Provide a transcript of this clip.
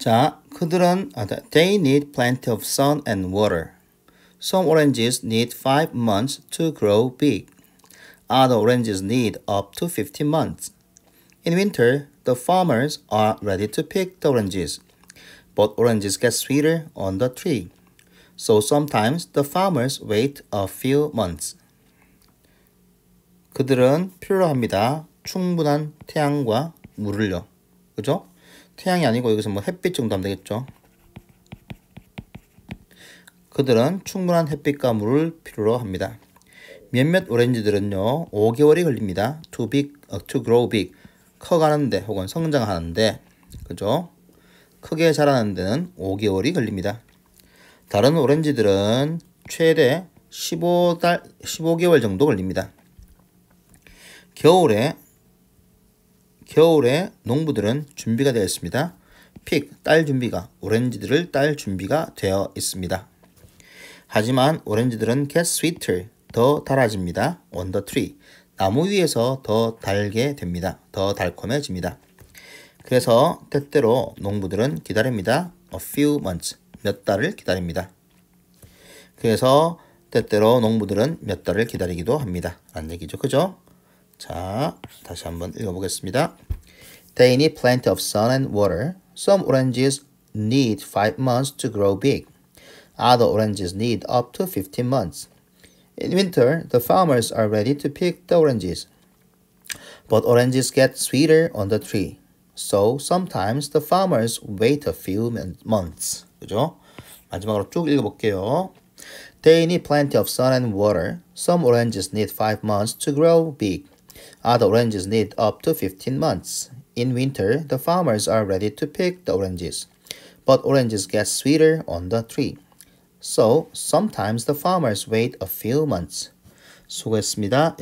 자, 그들은 they need plenty of sun and water. Some oranges need 5 months to grow big. Other oranges need up to 15 months. In winter, the farmers are ready to pick the oranges. But oranges get sweeter on the tree. So sometimes the farmers wait a few months. 그들은 필요합니다. 충분한 태양과 물을요. 그죠? 태양이 아니고 여기서 뭐 햇빛 정도 하면 되겠죠. 그들은 충분한 햇빛과 물을 필요로 합니다. 몇몇 오렌지들은요, 5개월이 걸립니다. To big, 어, to grow big. 커가는데 혹은 성장하는데, 그죠? 크게 자라는 데는 5개월이 걸립니다. 다른 오렌지들은 최대 15달, 15개월 정도 걸립니다. 겨울에 겨울에 농부들은 준비가 되어 있습니다. 픽, 딸 준비가, 오렌지들을 딸 준비가 되어 있습니다. 하지만 오렌지들은 get sweeter, 더 달아집니다. on the tree, 나무 위에서 더 달게 됩니다. 더 달콤해집니다. 그래서 때때로 농부들은 기다립니다. a few months, 몇 달을 기다립니다. 그래서 때때로 농부들은 몇 달을 기다리기도 합니다. 라는 얘기죠. 그죠? 자, 다시 한 번 읽어보겠습니다. They need plenty of sun and water. Some oranges need 5 months to grow big. Other oranges need up to 15 months. In winter, the farmers are ready to pick the oranges. But oranges get sweeter on the tree. So sometimes the farmers wait a few months. 그죠? 마지막으로 쭉 읽어볼게요. They need plenty of sun and water. Some oranges need 5 months to grow big. Other oranges need up to 15 months. In winter, the farmers are ready to pick the oranges. But oranges get sweeter on the tree. So, sometimes the farmers wait a few months. 수고했습니다.